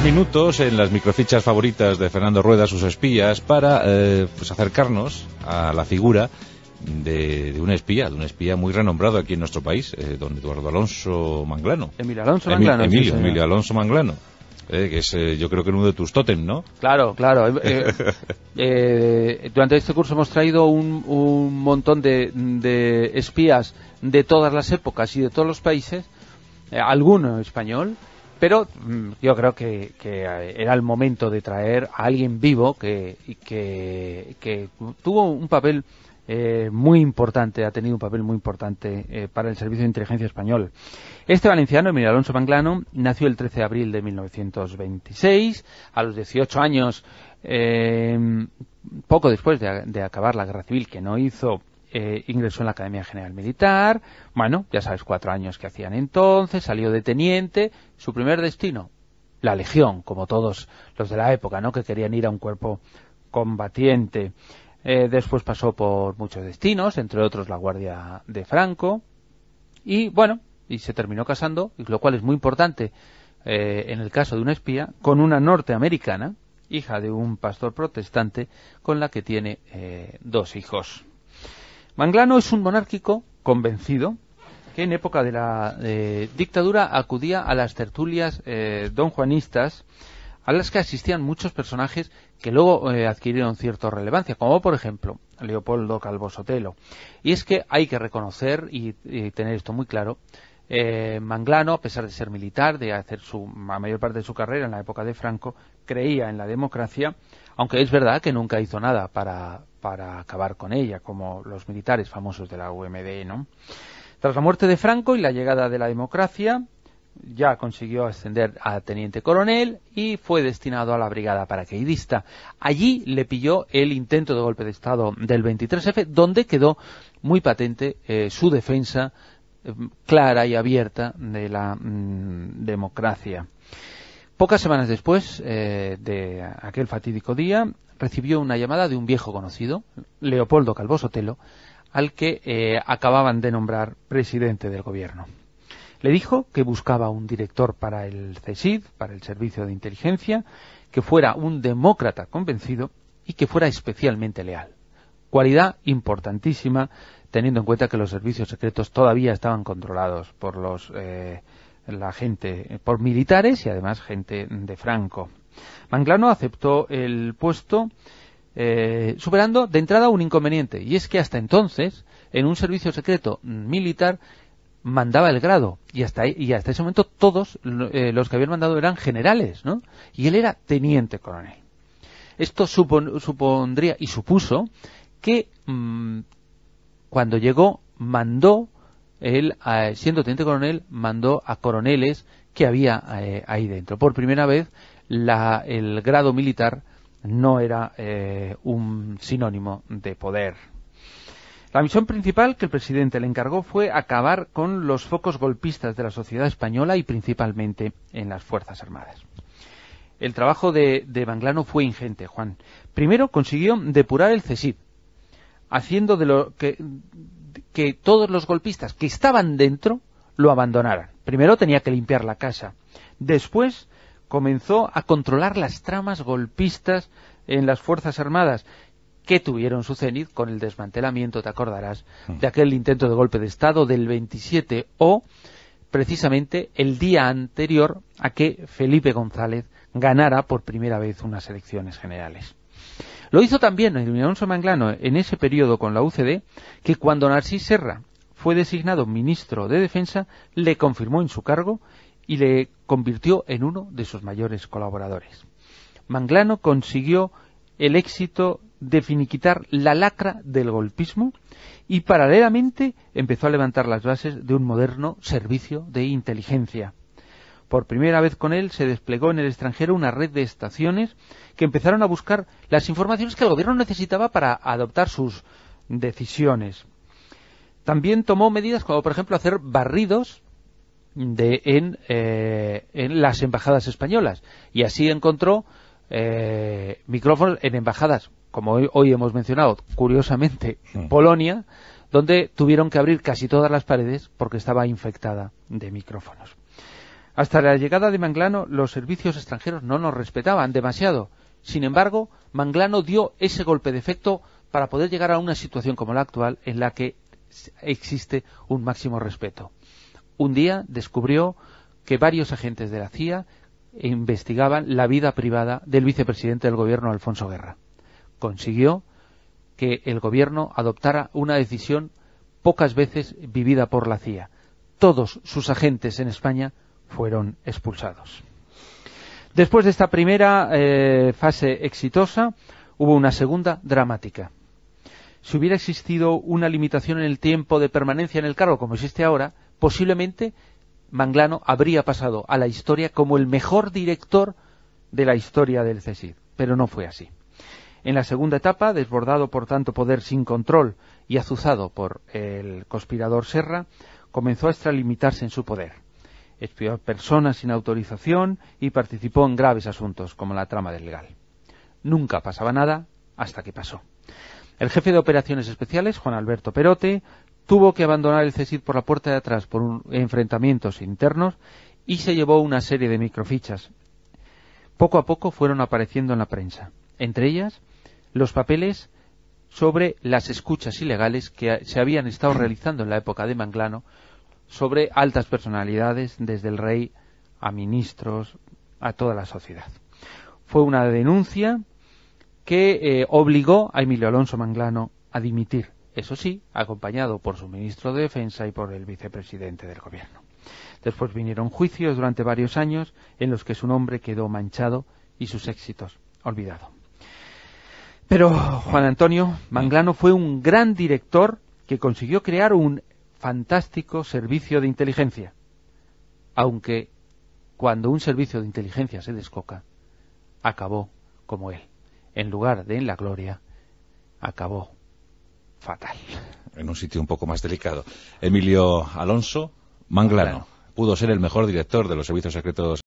minutos en las microfichas favoritas de Fernando Rueda, sus espías, para eh, pues acercarnos a la figura de, de, un espía, de un espía muy renombrado aquí en nuestro país, eh, don Eduardo Alonso Manglano. Emilio Alonso Manglano. Emilio, Alonso Manglano. Eh, que es yo creo que uno de tus tótem, ¿no? Claro, claro. durante este curso hemos traído un, un montón de, de, espías de todas las épocas y de todos los países, alguno español, pero mm, yo creo que, eh, era el momento de traer a alguien vivo que, tuvo un papel eh, muy importante, ha tenido un papel muy importante eh, para el Servicio de Inteligencia Español. Este valenciano, Emilio Alonso Manglano, nació el 13 de abril de 1926, a los 18 años, poco después de, de acabar la Guerra Civil, que no hizo eh, ingresó en la Academia General Militar, bueno, ya sabes, cuatro años que hacían entonces, salió de teniente, su primer destino, la Legión, como todos los de la época, ¿no?, que querían ir a un cuerpo combatiente. Eh, después pasó por muchos destinos, entre otros la Guardia de Franco, y bueno, y se terminó casando, lo cual es muy importante eh, en el caso de una espía, con una norteamericana, hija de un pastor protestante, con la que tiene dos hijos. Manglano es un monárquico convencido que en época de la eh, dictadura acudía a las tertulias eh, donjuanistas a las que asistían muchos personajes que luego eh, adquirieron cierta relevancia, como por ejemplo Leopoldo Calvo Sotelo. Y es que hay que reconocer y, tener esto muy claro Manglano, a pesar de ser militar, de hacer su, la mayor parte de su carrera en la época de Franco, creía en la democracia, aunque es verdad que nunca hizo nada para, para acabar con ella, como los militares famosos de la UMD, ¿no? Tras la muerte de Franco y la llegada de la democracia, ya consiguió ascender a teniente coronel y fue destinado a la brigada paracaidista. Allí le pilló el intento de golpe de Estado del 23F, donde quedó muy patente eh, su defensa eh, clara y abierta de la mm, democracia. Pocas semanas después eh, de aquel fatídico día, recibió una llamada de un viejo conocido, Leopoldo Calvo Sotelo, al que eh, acababan de nombrar presidente del gobierno. Le dijo que buscaba un director para el CESID, para el Servicio de Inteligencia, que fuera un demócrata convencido y que fuera especialmente leal. Cualidad importantísima, teniendo en cuenta que los servicios secretos todavía estaban controlados por los eh, la gente eh, por militares y además gente de Franco. Manglano aceptó el puesto eh, superando de entrada un inconveniente y es que hasta entonces en un servicio secreto militar mandaba el grado y hasta y hasta ese momento todos eh, los que habían mandado eran generales, ¿no? Y él era teniente coronel. Esto supondría y supuso que mm, cuando llegó mandó él, ah, siendo teniente coronel, mandó a coroneles que había eh, ahí dentro. Por primera vez, el grado militar no era eh, un sinónimo de poder. La misión principal que el presidente le encargó fue acabar con los focos golpistas de la sociedad española y principalmente en las Fuerzas Armadas. El trabajo de, de Banglano fue ingente, Juan. Primero consiguió depurar el CESID, haciendo de lo que que todos los golpistas que estaban dentro lo abandonaran. Primero tenía que limpiar la casa. Después comenzó a controlar las tramas golpistas en las Fuerzas Armadas que tuvieron su cenit con el desmantelamiento, te acordarás, mm. de aquel intento de golpe de Estado del 27 o precisamente el día anterior a que Felipe González ganara por primera vez unas elecciones generales. Lo hizo también el Alonso Manglano en ese periodo con la UCD, que cuando Narcís Serra fue designado ministro de Defensa, le confirmó en su cargo y le convirtió en uno de sus mayores colaboradores. Manglano consiguió el éxito de finiquitar la lacra del golpismo y paralelamente empezó a levantar las bases de un moderno servicio de inteligencia. Por primera vez con él se desplegó en el extranjero una red de estaciones que empezaron a buscar las informaciones que el gobierno necesitaba para adoptar sus decisiones. También tomó medidas como, por ejemplo, hacer barridos eh, en, las embajadas españolas. Y así encontró eh, micrófonos en embajadas, como hoy, hemos mencionado, curiosamente, Polonia, donde tuvieron que abrir casi todas las paredes porque estaba infectada de micrófonos. Hasta la llegada de Manglano, los servicios extranjeros no nos respetaban demasiado. Sin embargo, Manglano dio ese golpe de efecto para poder llegar a una situación como la actual en la que existe un máximo respeto. Un día descubrió que varios agentes de la CIA investigaban la vida privada del vicepresidente del gobierno Alfonso Guerra. Consiguió que el gobierno adoptara una decisión pocas veces vivida por la CIA. Todos sus agentes en España fueron expulsados. Después de esta primera eh, fase exitosa, hubo una segunda dramática. Si hubiera existido una limitación en el tiempo de permanencia en el cargo como existe ahora, posiblemente Manglano habría pasado a la historia como el mejor director de la historia del CSID, pero no fue así. En la segunda etapa, desbordado por tanto poder sin control y azuzado por el conspirador Serra, comenzó a extralimitarse en su poder espió a personas sin autorización y participó en graves asuntos como la trama del legal. Nunca pasaba nada hasta que pasó. El jefe de operaciones especiales, Juan Alberto Perote, tuvo que abandonar el CESID por la puerta de atrás por enfrentamientos internos y se llevó una serie de microfichas. Poco a poco fueron apareciendo en la prensa, entre ellas los papeles sobre las escuchas ilegales que se habían estado realizando en la época de Manglano sobre altas personalidades, desde el rey a ministros, a toda la sociedad. Fue una denuncia que eh, obligó a Emilio Alonso Manglano a dimitir, eso sí, acompañado por su ministro de Defensa y por el vicepresidente del gobierno. Después vinieron juicios durante varios años en los que su nombre quedó manchado y sus éxitos olvidado. Pero Juan Antonio Manglano fue un gran director que consiguió crear un fantástico servicio de inteligencia. Aunque cuando un servicio de inteligencia se descoca, acabó como él. En lugar de en la gloria, acabó fatal. En un sitio un poco más delicado. Emilio Alonso Manglano pudo ser el mejor director de los servicios secretos